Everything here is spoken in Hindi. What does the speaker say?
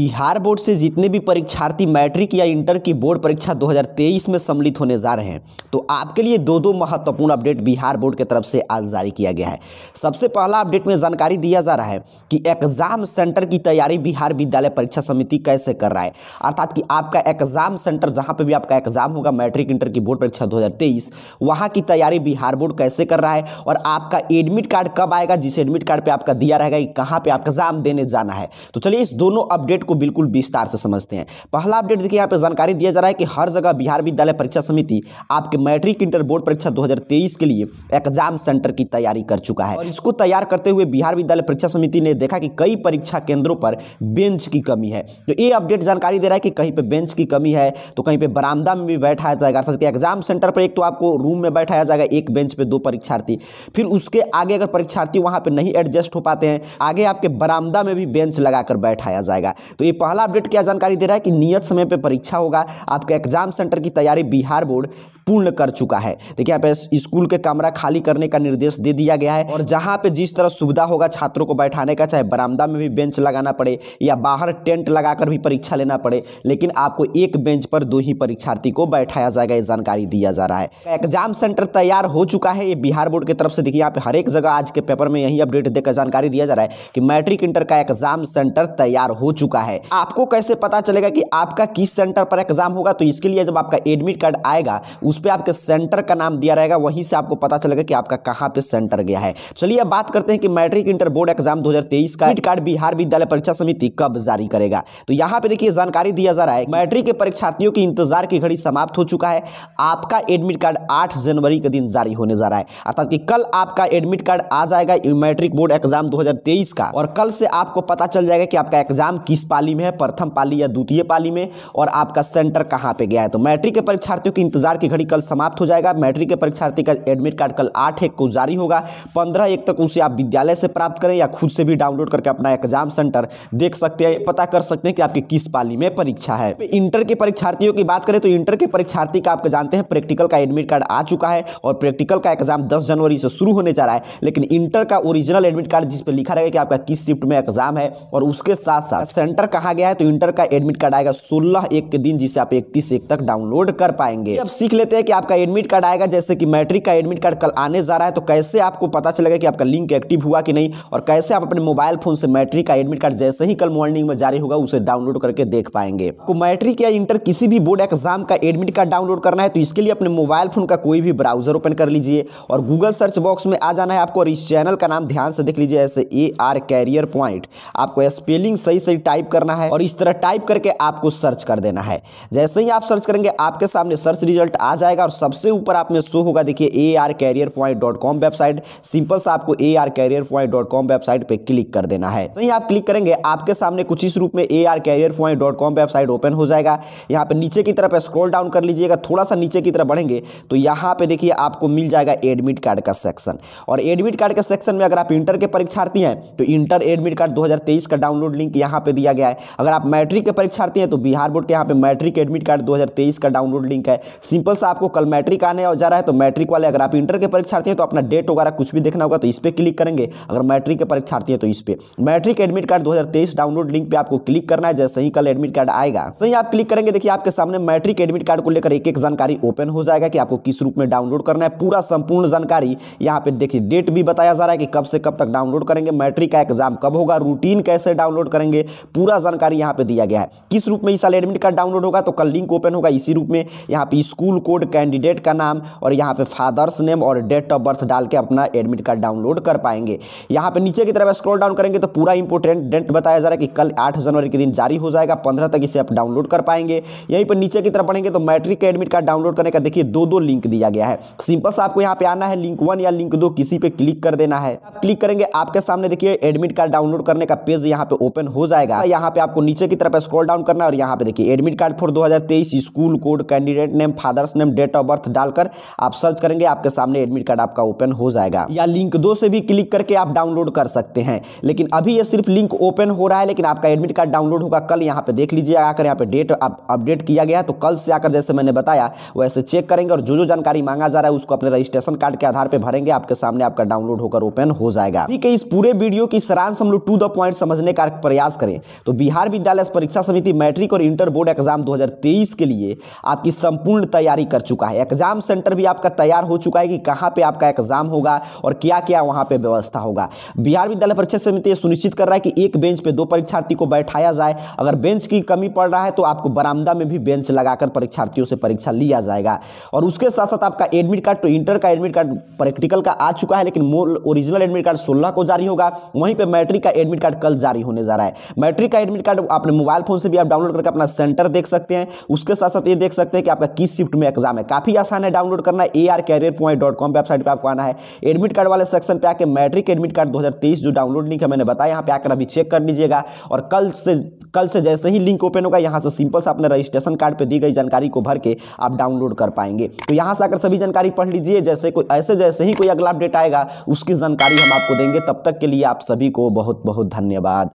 बिहार बोर्ड से जितने भी परीक्षार्थी मैट्रिक या इंटर की बोर्ड परीक्षा 2023 में सम्मिलित होने जा रहे हैं तो आपके लिए दो दो महत्वपूर्ण अपडेट बिहार बोर्ड की तरफ से आज जारी किया गया है सबसे पहला अपडेट में जानकारी दिया जा रहा है कि एग्जाम सेंटर की तैयारी बिहार विद्यालय परीक्षा समिति कैसे कर रहा है अर्थात कि आपका एग्जाम सेंटर जहाँ पर भी आपका एग्जाम होगा मैट्रिक इंटर की बोर्ड परीक्षा दो हज़ार की तैयारी बिहार बोर्ड कैसे कर रहा है और आपका एडमिट कार्ड कब आएगा जिस एडमिट कार्ड पर आपका दिया रहेगा कि कहाँ पर आप एग्जाम देने जाना है तो चलिए इस दोनों अपडेट को बिल्कुल विस्तार से समझते हैं पहला अपडेट देखिए यहाँ पे जानकारी दिया जा रहा है कि हर जगह बिहार विद्यालय परीक्षा समिति आपके मैट्रिक इंटर बोर्ड परीक्षा 2023 के लिए एग्जाम सेंटर की तैयारी कर चुका है इसको तैयार करते हुए बिहार विद्यालय परीक्षा समिति ने देखा कि कई परीक्षा केंद्रों पर बेंच की कमी है तो ये अपडेट जानकारी दे रहा है कि कहीं पर बेंच की कमी है तो कहीं पर बरामदा में भी बैठाया जाएगा अर्थात एग्जाम सेंटर पर एक तो आपको रूम में बैठाया जाएगा एक बेंच पर दो परीक्षार्थी फिर उसके आगे अगर परीक्षार्थी वहाँ पर नहीं एडजस्ट हो पाते हैं आगे आपके बरामदा में भी बेंच लगाकर बैठाया जाएगा तो ये पहला अपडेट क्या जानकारी दे रहा है कि नियत समय पे परीक्षा होगा आपका एग्जाम सेंटर की तैयारी बिहार बोर्ड पूर्ण कर चुका है देखिए यहाँ पे स्कूल के कमरा खाली करने का निर्देश दे दिया गया है और जहाँ पे जिस तरह सुविधा होगा छात्रों को बैठाने का चाहे बरामदा में भी बेंच लगाना पड़े या बाहर टेंट लगाकर भी परीक्षा लेना पड़े लेकिन आपको एक बेंच पर दो ही परीक्षार्थी को बैठाया जाएगा ये जानकारी दिया जा रहा है एग्जाम सेंटर तैयार हो चुका है ये बिहार बोर्ड की तरफ से देखिए यहाँ पे हर एक जगह आज के पेपर में यही अपडेट देकर जानकारी दिया जा रहा है कि मैट्रिक इंटर का एग्जाम सेंटर तैयार हो चुका होता है आपको कैसे पता चलेगा कि आपका किस सेंटर पर एग्जाम होगा तो इसके लिए जब आपका एडमिट कार्ड आएगा उस पर आपके सेंटर का नाम दिया रहेगा वहीं से आपको पता चलेगा कि आपका कहाँ पे सेंटर गया है चलिए अब बात करते हैं कि मैट्रिक इंटर बोर्ड एग्जाम दो का एडमिट कार्ड बिहार विद्यालय परीक्षा समिति कब जारी करेगा तो यहाँ पे देखिए जानकारी दिया जा रहा है मैट्रिक के परीक्षार्थियों के इंतजार की घड़ी समाप्त हो चुका है आपका एडमिट कार्ड आठ जनवरी के दिन जारी होने जा रहा है अर्थात की कल आपका एडमिट कार्ड आ जाएगा मैट्रिक बोर्ड एग्जाम 2023 का और कल से आपको पता चल जाएगा कि आपका एग्जाम किस पाली में है प्रथम पाली या द्वितीय पाली में और आपका सेंटर कहाँ पे गया है तो मैट्रिक के परीक्षार्थियों की इंतजार की घड़ी कल समाप्त हो जाएगा मैट्रिक के परीक्षार्थी का एडमिट कार्ड कल आठ एक को जारी होगा पंद्रह एक तक उसे आप विद्यालय से प्राप्त करें या खुद से भी डाउनलोड करके अपना एग्जाम सेंटर देख सकते हैं पता कर सकते हैं कि आपकी किस पाली में परीक्षा है इंटर के परीक्षार्थियों की बात करें तो इंटर के परीक्षार्थी का आपको जानते हैं प्रैक्टिकल का एडमिट कार्ड आ चुका है और प्रैक्टिकल का एग्जाम दस जनवरी से शुरू होने जा रहा है लेकिन इंटर का ओरिजिनल एडमिट कार्ड जिस पर लिखा रहेगा कि आपका किस शिफ्ट में एग्जाम है और उसके साथ साथ सेंटर इंटर कहा गया है तो इंटर का एडमिट कार्ड आएगा सोलह एक के दिन जिसे आप इकतीस एक तक डाउनलोड कर पाएंगे अब सीख लेते हैं कि आपका एडमिट कार्ड आएगा जैसे कि मैट्रिक का एडमिट कार्ड कल आने जा रहा है तो कैसे आपको पता चलेगा कि आपका लिंक एक्टिव हुआ कि नहीं और कैसे आप अपने मोबाइल फोन से मैट्रिक का एडमिट कार्ड जैसे ही कल मॉर्निंग में जारी होगा उसे डाउनलोड करके देख पाएंगे आपको मैट्रिक या इंटर किसी भी बोर्ड एग्जाम का एडमिट कार्ड डाउनलोड करना है तो इसके लिए अपने मोबाइल फोन का कोई भी ब्राउजर ओपन कर लीजिए और गूगल सर्च बॉक्स में आ जाना है आपको और इस चैनल का नाम ध्यान से देख लीजिए ऐसे ए आर कैरियर पॉइंट आपको स्पेलिंग सही सही टाइप करना है और इस तरह टाइप करके आपको सर्च कर देना है जैसे ही आप सर्च करेंगे आपके सामने सर्च रिजल्ट आ जाएगा और सबसे ऊपर आप में शो होगा देखिए A R career point dot com website simple सा आपको A R career point dot com website पर क्लिक कर देना है सही आप क्लिक करेंगे आपके सामने कुछ इस रूप में A R career point dot com website open हो जाएगा यहाँ पे नीचे की तरफ स्क्रॉल डाउन कर लीजिएगा थोड़ा सा नीचे की तरफ बढ़ेंगे तो यहाँ पे देखिए आपको मिल जाएगा एडमिट कार्ड का सेक्शन और एडमिट कार्ड के सेक्शन में अगर आप इंटर के परीक्षार्थी हैं तो इंटर एडमिट कार्ड 2023 का डाउनलोड लिंक यहाँ पे दिया गया गया है अगर आप मैट्रिक के परीक्षार्थी हैं तो बिहार बोर्ड के यहाँ पे मैट्रिक एडमिट कार्ड 2023 का डाउनलोड लिंक है सिंपल सा आपको कल मैट्रिक आने और जा रहा है तो मैट्रिक वाले अगर आप इंटर के परीक्षार्थी हैं तो अपना डेट वगैरह कुछ भी देखना होगा तो इस पर क्लिक करेंगे अगर मैट्रिक के परीक्षार्थी हैं तो इस पर मैट्रिक एडमिट कार्ड दो डाउनलोड लिंक पर आपको क्लिक करना है जैसे ही कल एडमिट कार्ड आएगा सही आप क्लिक करेंगे देखिए आपके सामने मैट्रिक एडमिट कार्ड को लेकर एक एक जानकारी ओपन हो जाएगा कि आपको किस रूप में डाउनलोड करना है पूरा संपूर्ण जानकारी यहाँ पे देखिए डेट भी बताया जा रहा है कि कब से कब तक डाउनलोड करेंगे मैट्रिक का एग्जाम कब होगा रूटीन कैसे डाउनलोड करेंगे पूरा पूरा जानकारी यहाँ पे दिया गया है किस रूप में इस साल एडमिट कार्ड डाउनलोड होगा तो कल लिंक ओपन होगा इसी रूप में यहाँ पे स्कूल कोड कैंडिडेट का नाम और यहाँ पे फादर्स नेम और डेट ऑफ बर्थ डाल के अपना एडमिट कार्ड डाउनलोड कर पाएंगे यहाँ पे नीचे की तरफ स्क्रॉल डाउन करेंगे तो पूरा इंपोर्टेंट डेट बताया जा रहा है कि कल आठ जनवरी के दिन जारी हो जाएगा पंद्रह तक इसे आप डाउनलोड कर पाएंगे यहीं पर नीचे की तरफ पढ़ेंगे तो मैट्रिक का एडमिट कार्ड डाउनलोड करने का देखिए दो दो लिंक दिया गया है सिंपल सा आपको यहाँ पे आना है लिंक वन या लिंक दो किसी पे क्लिक कर देना है क्लिक करेंगे आपके सामने देखिए एडमिट कार्ड डाउनलोड करने का पेज यहाँ पे ओपन हो जाएगा यहाँ पे आपको नीचे की तरफ स्क्रॉल डाउन करना और यहाँ पे देखिए admit card for 2023 school code candidate name father's name date of birth डालकर आप सर्च करेंगे आपके सामने एडमिट कार्ड आपका ओपन हो जाएगा या लिंक दो से भी क्लिक करके आप डाउनलोड कर सकते हैं लेकिन अभी ये सिर्फ लिंक ओपन हो रहा है लेकिन आपका एडमिट कार्ड डाउनलोड होगा कल यहाँ पे देख लीजिए आकर यहाँ पे डेट अपडेट किया गया तो कल से आकर जैसे मैंने बताया वैसे चेक करेंगे और जो जो जानकारी मांगा जा रहा है उसको अपने रजिस्ट्रेशन कार्ड के आधार पर भरेंगे आपके सामने आपका डाउनलोड होकर ओपन हो जाएगा ठीक है इस पूरे वीडियो की सरांश हम लोग टू द पॉइंट समझने का प्रयास करें तो तो बिहार विद्यालय परीक्षा समिति मैट्रिक और इंटर बोर्ड एग्जाम 2023 के लिए आपकी संपूर्ण तैयारी कर चुका है एग्जाम सेंटर भी आपका तैयार हो चुका है कि कहाँ पे आपका एग्जाम होगा और क्या क्या वहाँ पे व्यवस्था होगा बिहार विद्यालय परीक्षा समिति ये सुनिश्चित कर रहा है कि एक बेंच पर दो परीक्षार्थी को बैठाया जाए अगर बेंच की कमी पड़ रहा है तो आपको बरामदा में भी बेंच लगाकर परीक्षार्थियों से परीक्षा लिया जाएगा और उसके साथ साथ आपका एडमिट कार्ड तो इंटर का एडमिट कार्ड प्रैक्टिकल का आ चुका है लेकिन मोल ओरिजिनल एडमिट कार्ड सोलह को जारी होगा वहीं पर मैट्रिक का एडमिट कार्ड कल जारी होने जा रहा है मैट्रिक का एडमिट कार्ड आपने मोबाइल फोन से भी आप डाउनलोड करके अपना सेंटर देख सकते हैं उसके साथ साथ ये देख सकते हैं कि आपका किस शिफ्ट में एग्जाम है काफ़ी आसान है डाउनलोड करना A R career point dot com website पर आपको आना है एडमिट कार्ड वाले सेक्शन पर आके मैट्रिक एडमिट कार्ड दो जो डाउनलोड लिंक है मैंने बताया यहाँ पर आकर अभी चेक कर लीजिएगा और कल से कल से जैसे ही लिंक ओपन होगा यहाँ से सिंपल से अपने रजिस्ट्रेशन कार्ड पर दी गई जानकारी को भर के आप डाउनलोड कर पाएंगे तो यहाँ से आकर सभी जानकारी पढ़ लीजिए जैसे कोई ऐसे जैसे ही कोई अगला अपडेट आएगा उसकी जानकारी हम आपको देंगे तब तक के लिए आप सभी को बहुत बहुत धन्यवाद